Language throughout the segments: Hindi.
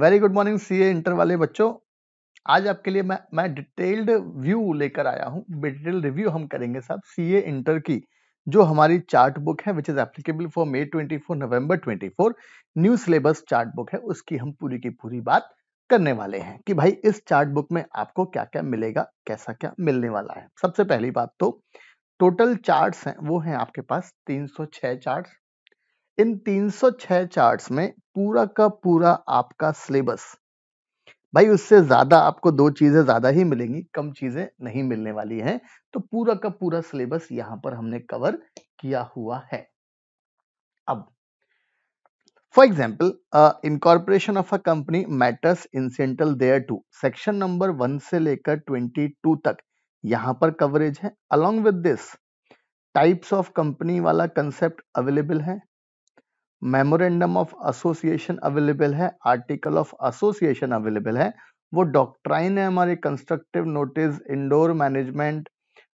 very good morning CA inter वाले बच्चों आज आपके लिए मैं मैं डिटेल्ड व्यू लेकर आया हूँ डिटेल्ड रिव्यू हम करेंगे साहब सीए इंटर की जो हमारी चार्ट बुक है which is applicable for May 24 November 24 new syllabus chart book है उसकी हम पूरी की पूरी बात करने वाले हैं कि भाई इस चार्ट बुक में आपको क्या क्या मिलेगा कैसा क्या मिलने वाला है सबसे पहली बात तो टोटल चार्ट्स हैं वो हैं आपके पास 306 चार्ट्स इन 306 चार्ट्स में पूरा का पूरा आपका सिलेबस भाई उससे ज्यादा आपको दो चीजें ज्यादा ही मिलेंगी कम चीजें नहीं मिलने वाली हैं तो पूरा का पूरा सिलेबस यहां पर हमने कवर किया हुआ है अब for example incorporation of a company matters incidental thereto section number one से लेकर ट्वेंटी टू तक यहां पर कवरेज है along with this types of company वाला कंसेप्ट अवेलेबल है मेमोरेंडम ऑफ एसोसिएशन अवेलेबल है आर्टिकल ऑफ एसोसिएशन अवेलेबल है वो डॉक्ट्राइन है हमारे constructive notice indoor management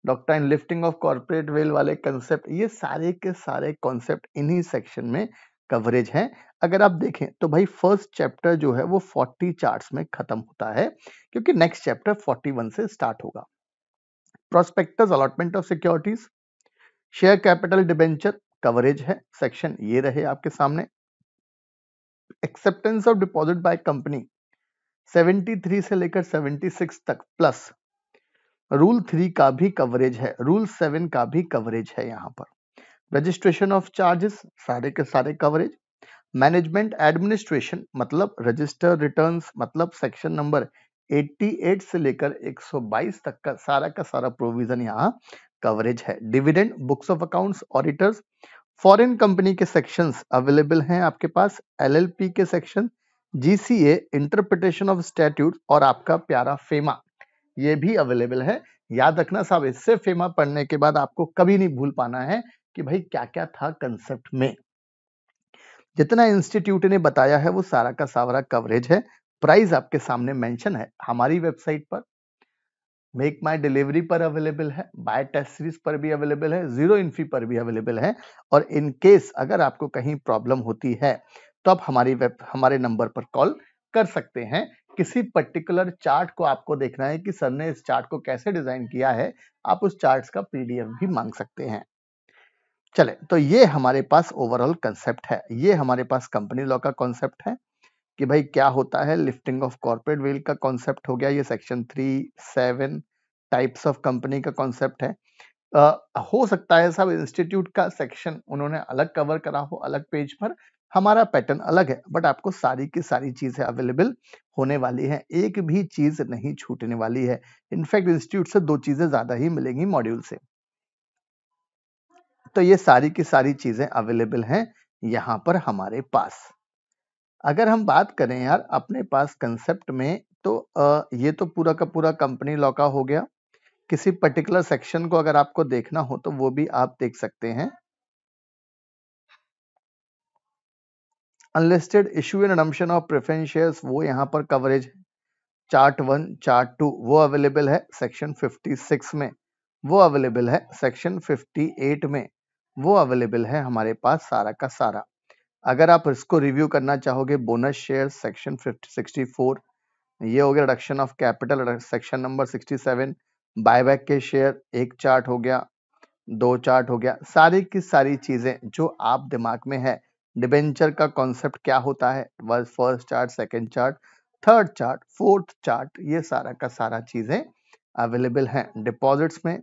doctrine lifting of corporate veil वाले कंसेप्ट ये सारे के सारे कॉन्सेप्ट इन्हीं सेक्शन में कवरेज है अगर आप देखें तो भाई फर्स्ट चैप्टर जो है वो 40 चार्ट्स में खत्म होता है क्योंकि नेक्स्ट चैप्टर 41 से स्टार्ट होगा prospectus allotment of securities share capital debenture coverage है सेक्शन ये रहे आपके सामने acceptance of deposit by company 73 से लेकर 76 तक प्लस रूल थ्री का भी कवरेज है रूल सेवन का भी कवरेज है यहाँ पर रजिस्ट्रेशन ऑफ चार्जेस सारे के सारे कवरेज मैनेजमेंट एडमिनिस्ट्रेशन मतलब रजिस्टर रिटर्न्स मतलब सेक्शन नंबर 88 से लेकर 122 तक का सारा का सारा प्रोविजन यहाँ कवरेज है dividend books of accounts auditors foreign company के सेक्शंस अवेलेबल हैं आपके पास एलएलपी के section GCA interpretation of statute और आपका प्यारा फेमा ये भी अवेलेबल है याद रखना साहब इससे फेमा पढ़ने के बाद आपको कभी नहीं भूल पाना है कि भाई क्या क्या था कंसेप्ट में जितना इंस्टीट्यूट ने बताया है वो सारा का सारा कवरेज है प्राइस आपके सामने मेंशन है हमारी वेबसाइट पर मेक माई डिलीवरी पर अवेलेबल है बाय टेस्ट सीरीज पर भी अवेलेबल है जीरो इन्फी पर भी अवेलेबल है और इन केस अगर आपको कहीं प्रॉब्लम होती है तो आप हमारी वेब हमारे नंबर पर कॉल कर सकते हैं किसी पर्टिकुलर चार्ट को आपको देखना है कि सर ने इस चार्ट को कैसे डिजाइन किया है आप उस चार्ट का पीडीएफ भी मांग सकते हैं चले तो ये हमारे पास ओवरऑल कंसेप्ट है ये हमारे पास कंपनी लॉ का कॉन्सेप्ट है कि भाई क्या होता है लिफ्टिंग ऑफ कॉर्पोरेट वेल का कॉन्सेप्ट हो गया ये section three seven types of company का कॉन्सेप्ट है आ, हो सकता है सब इंस्टीट्यूट का सेक्शन उन्होंने अलग कवर करा हो अलग पेज पर हमारा पैटर्न अलग है बट आपको सारी की सारी चीज़ें अवेलेबल होने वाली हैं एक भी चीज़ नहीं छूटने वाली है इनफैक्ट इंस्टीट्यूट से दो चीज़ें ज़्यादा ही मिलेंगी मॉड्यूल से तो ये सारी की सारी चीज़ें अवेलेबल हैं यहाँ पर हमारे पास अगर हम बात करें यार अपने पास कंसेप्ट में तो आ, ये तो पूरा का पूरा कंपनी लॉ का हो गया किसी पर्टिकुलर सेक्शन को अगर आपको देखना हो तो वो भी आप देख सकते हैं unlisted issue and redemption of preference वो यहाँ पर coverage chart one chart two वो अवेलेबल है सेक्शन 56 में वो अवेलेबल है सेक्शन 58 में वो अवेलेबल है हमारे पास सारा का सारा अगर आप इसको रिव्यू करना चाहोगे bonus share section sixty four ये हो गया reduction of capital section number sixty buyback के शेयर एक चार्ट हो गया दो चार्ट हो गया सारी की सारी चीजें जो आप दिमाग में है डिबेंचर का कॉन्सेप्ट क्या होता है first chart second chart third chart fourth chart ये सारा का सारा चीजें अवेलेबल है डिपॉजिट्स में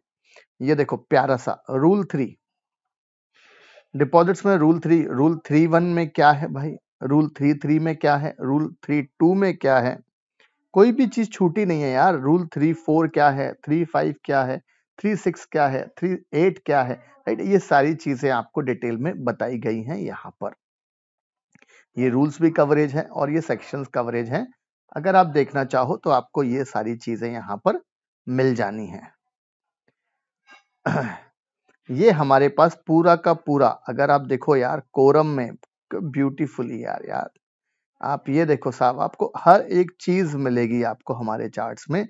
ये देखो प्यारा सा रूल थ्री डिपॉजिट्स में rule three rule three one में क्या है भाई रूल थ्री थ्री में क्या है रूल थ्री टू में क्या है कोई भी चीज छूटी नहीं है यार रूल थ्री फोर क्या है थ्री फाइव क्या है थ्री सिक्स क्या है थ्री एट क्या है राइट ये सारी चीजें आपको डिटेल में बताई गई हैं यहाँ पर ये रूल्स भी कवरेज है और ये सेक्शंस कवरेज है अगर आप देखना चाहो तो आपको ये सारी चीजें यहाँ पर मिल जानी है ये हमारे पास पूरा का पूरा अगर आप देखो यार कोरम में ब्यूटीफुली यार यार आप ये देखो साहब आपको हर एक चीज मिलेगी आपको हमारे चार्ट्स में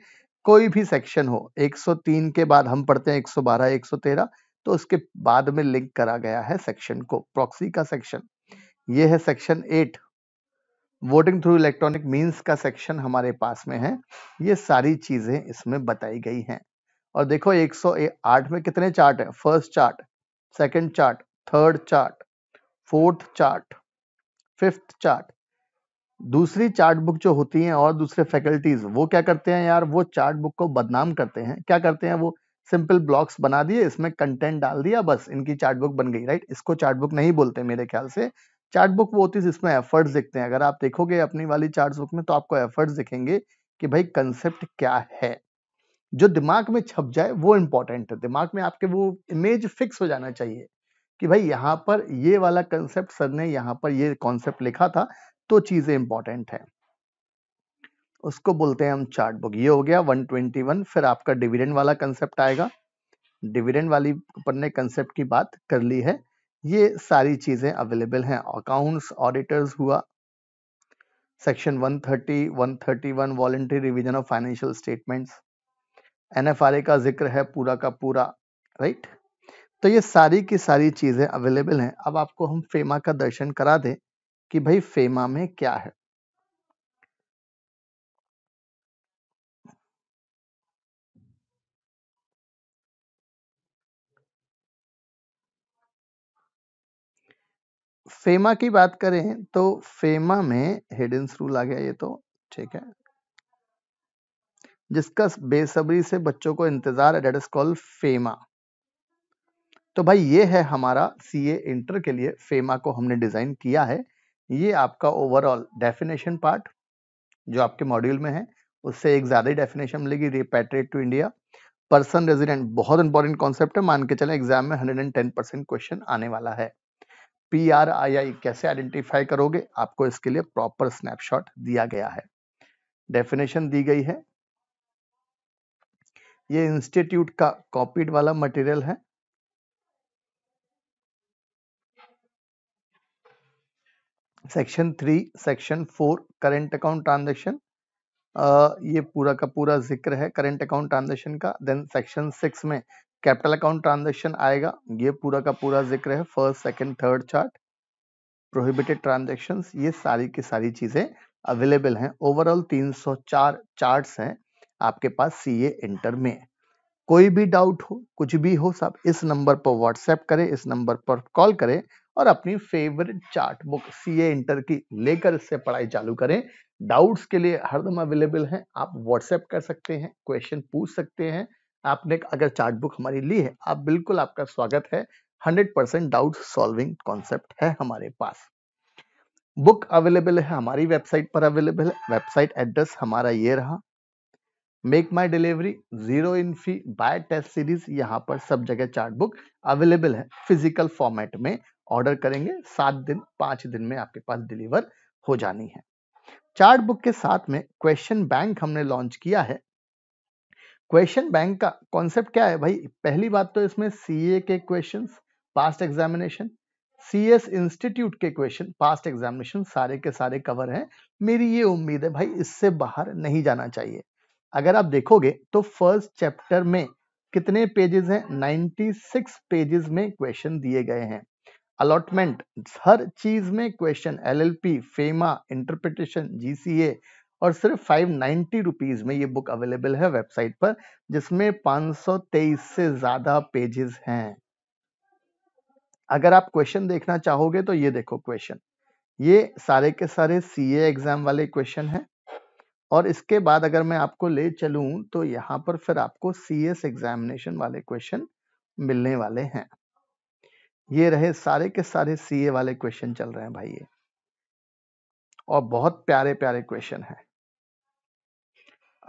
कोई भी सेक्शन हो 103 के बाद हम पढ़ते हैं 112 113 तो उसके बाद में लिंक करा गया है सेक्शन को प्रॉक्सी का सेक्शन ये है section eight voting through electronic means का सेक्शन हमारे पास में है ये सारी चीजें इसमें बताई गई हैं और देखो 108 में कितने चार्ट हैं first chart second chart third chart fourth chart fifth chart दूसरी चार्ट बुक जो होती हैं और दूसरे फैकल्टीज वो क्या करते हैं यार वो चार्ट बुक को बदनाम करते हैं क्या करते हैं वो सिंपल ब्लॉक्स बना दिए इसमें कंटेंट डाल दिया बस इनकी चार्ट बुक बन गई राइट इसको चार्ट बुक नहीं बोलते मेरे ख्याल से चार्ट बुक वो होती है जिसमें एफर्ट्स दिखते हैं अगर आप देखोगे अपनी वाली चार्ट बुक में तो आपको एफर्ट्स दिखेंगे कि भाई कंसेप्ट क्या है जो दिमाग में छप जाए वो इम्पोर्टेंट है दिमाग में आपके वो इमेज फिक्स हो जाना चाहिए कि भाई यहाँ पर ये वाला कंसेप्ट सर ने यहाँ पर ये कॉन्सेप्ट लिखा था तो चीजें इंपॉर्टेंट है उसको बोलते हैं हम चार्ट बुक ये हो गया 121 फिर आपका डिविडेंड वाला कंसेप्ट आएगा डिविडेंड वाली अपन ने कंसेप्ट की बात कर ली है ये सारी चीजें अवेलेबल हैं अकाउंट्स ऑडिटर्स हुआ section 130 131 voluntary revision of financial statements एन का जिक्र है पूरा का पूरा राइट तो ये सारी की सारी चीज़ें अवेलेबल हैं अब आपको हम फेमा का दर्शन करा दें कि भाई फेमा में क्या है फेमा की बात करें तो फेमा में हिडन रूल आ गया ये तो ठीक है जिसका बेसब्री से बच्चों को इंतजार है डेट इज कॉल्ड फेमा तो भाई ये है हमारा सी ए इंटर के लिए फेमा को हमने डिजाइन किया है ये आपका ओवरऑल डेफिनेशन पार्ट जो आपके मॉड्यूल में है उससे एक ज्यादा ही डेफिनेशन मिलेगी repatriate to India person resident बहुत इंपॉर्टेंट कॉन्सेप्ट है मान के चले एग्जाम में 110 परसेंट क्वेश्चन आने वाला है पी आर आई आई कैसे आइडेंटिफाई करोगे आपको इसके लिए प्रॉपर स्नैपशॉट दिया गया है डेफिनेशन दी गई है ये इंस्टीट्यूट का कॉपीड वाला मटेरियल है section three section four current account transaction ये पूरा का पूरा जिक्र है करेंट अकाउंट ट्रांजेक्शन का देन सेक्शन सिक्स में कैपिटल अकाउंट ट्रांजेक्शन आएगा ये पूरा का पूरा जिक्र है first second third chart prohibited transaction ये सारी की सारी चीजें अवेलेबल हैं ओवरऑल 304 चार्ट्स हैं आपके पास सी ए इंटर में है कोई भी डाउट हो कुछ भी हो सब इस नंबर पर व्हाट्सएप करें इस नंबर पर कॉल करें और अपनी favourite chart book C A inter की लेकर इससे पढ़ाई चालू करें डाउट्स के लिए हरदम अवेलेबल हैं आप व्हाट्सएप कर सकते हैं क्वेश्चन पूछ सकते हैं आपने अगर चार्ट बुक हमारी ली है आप बिल्कुल आपका स्वागत है 100 परसेंट डाउट सॉल्विंग कॉन्सेप्ट है हमारे पास बुक अवेलेबल है हमारी वेबसाइट पर अवेलेबल है वेबसाइट एड्रेस हमारा ये रहा Make My Delivery zero in fee buy test series यहाँ पर सब जगह चार्ट बुक अवेलेबल है फिजिकल फॉर्मेट में ऑर्डर करेंगे सात दिन पांच दिन में आपके पास डिलीवर हो जानी है चार्ट बुक के साथ में क्वेश्चन बैंक हमने लॉन्च किया है क्वेश्चन बैंक का कॉन्सेप्ट क्या है भाई पहली बात तो इसमें सी के question past examination S institute के क्वेश्चन पास्ट एग्जामिनेशन सारे के सारे कवर हैं मेरी ये उम्मीद है भाई इससे बाहर नहीं जाना चाहिए अगर आप देखोगे तो फर्स्ट चैप्टर में कितने पेजेस हैं 96 पेजेस में क्वेश्चन दिए गए हैं अलॉटमेंट हर चीज में question LLP FEMA interpretation GCA और सिर्फ फाइव नाइन्टी रुपीज में ये बुक अवेलेबल है वेबसाइट पर जिसमें 523 से ज्यादा पेजेस हैं अगर आप क्वेश्चन देखना चाहोगे तो ये देखो क्वेश्चन ये सारे के सारे सीए एग्जाम वाले क्वेश्चन हैं और इसके बाद अगर मैं आपको ले चलूं तो यहां पर फिर आपको सी एस एग्जामिनेशन वाले क्वेश्चन मिलने वाले हैं ये रहे सारे के सारे सी ए वाले क्वेश्चन चल रहे हैं भाई ये और बहुत प्यारे प्यारे क्वेश्चन हैं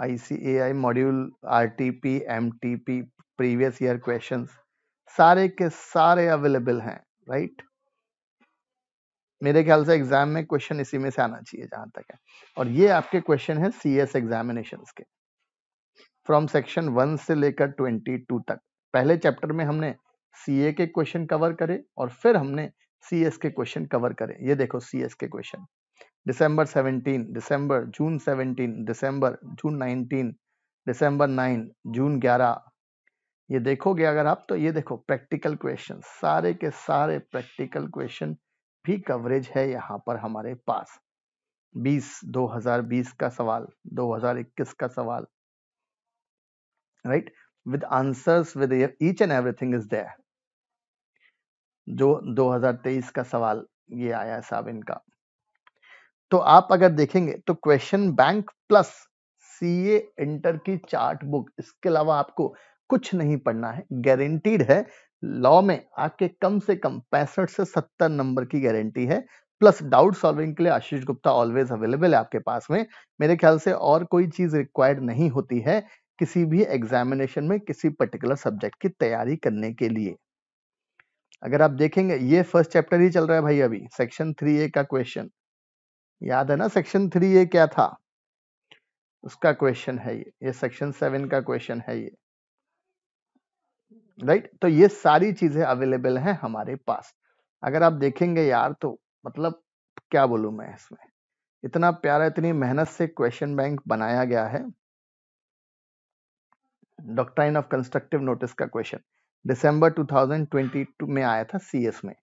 I C A I module R T P M T P previous year question सारे के सारे अवेलेबल हैं राइट मेरे ख्याल से एग्जाम में क्वेश्चन इसी में से आना चाहिए जहां तक है और ये आपके क्वेश्चन है सी एस एग्जामिनेशन के फ्रॉम सेक्शन वन से लेकर ट्वेंटी टू तक पहले चैप्टर में हमने सी के क्वेश्चन कवर करे और फिर हमने सी के क्वेश्चन कवर करे ये देखो सी एस के question December seventeen December June seventeen December June nineteen December nine June ग्यारह ये देखोगे अगर आप तो ये देखो प्रैक्टिकल क्वेश्चन सारे के सारे प्रैक्टिकल क्वेश्चन भी कवरेज है यहाँ पर हमारे पास 20 2020 का सवाल 2021 का सवाल right with answers with each and everything is there जो 2023 का सवाल ये आया है साहब इनका तो आप अगर देखेंगे तो question bank plus CA inter की चार्ट बुक इसके अलावा आपको कुछ नहीं पढ़ना है गारंटीड है लॉ में आपके कम से कम पैंसठ से सत्तर नंबर की गारंटी है प्लस डाउट सॉल्विंग के लिए आशीष गुप्ता ऑलवेज अवेलेबल है आपके पास में मेरे ख्याल से और कोई चीज रिक्वायर्ड नहीं होती है किसी भी एग्जामिनेशन में किसी पर्टिकुलर सब्जेक्ट की तैयारी करने के लिए अगर आप देखेंगे ये फर्स्ट चैप्टर ही चल रहा है भाई अभी सेक्शन थ्री ए का क्वेश्चन याद है ना सेक्शन थ्री ए क्या था उसका क्वेश्चन है ये ये सेक्शन सेवन का क्वेश्चन है ये राइट तो ये सारी चीजें अवेलेबल हैं हमारे पास अगर आप देखेंगे यार तो मतलब क्या बोलू मैं इसमें इतना प्यारा इतनी मेहनत से क्वेश्चन बैंक बनाया गया है डॉक्ट्राइन ऑफ कंस्ट्रक्टिव नोटिस का क्वेश्चन दिसंबर 2022 में आया था सीएस में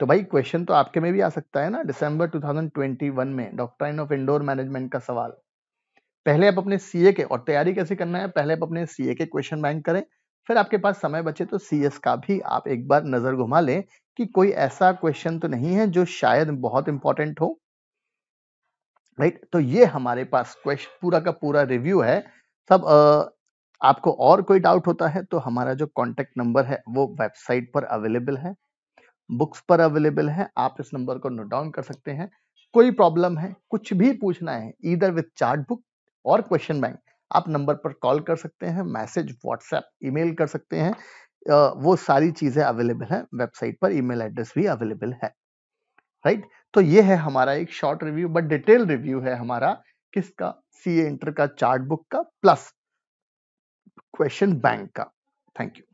तो भाई क्वेश्चन तो आपके में भी आ सकता है ना दिसंबर 2021 में डॉक्ट्राइन ऑफ इंडोर मैनेजमेंट का सवाल पहले आप अपने सीए के और तैयारी कैसे करना है पहले आप अपने सीए के क्वेश्चन बैंक करें फिर आपके पास समय बचे तो सी का भी आप एक बार नजर घुमा लें कि कोई ऐसा क्वेश्चन तो नहीं है जो शायद बहुत इंपॉर्टेंट हो राइट तो ये हमारे पास क्वेश्चन पूरा का पूरा रिव्यू है सब आपको और कोई डाउट होता है तो हमारा जो कॉन्टेक्ट नंबर है वो वेबसाइट पर अवेलेबल है बुक्स पर अवेलेबल है आप इस नंबर को नोट डाउन कर सकते हैं कोई प्रॉब्लम है कुछ भी पूछना है इधर विथ चार्ट बुक और क्वेश्चन बैंक आप नंबर पर कॉल कर सकते हैं मैसेज व्हाट्सएप ईमेल कर सकते हैं वो सारी चीज़ें अवेलेबल है वेबसाइट पर ईमेल एड्रेस भी अवेलेबल है राइट तो ये है हमारा एक short review but detail review है हमारा किसका सी इंटर का चार्ट बुक का प्लस क्वेश्चन बैंक का थैंक यू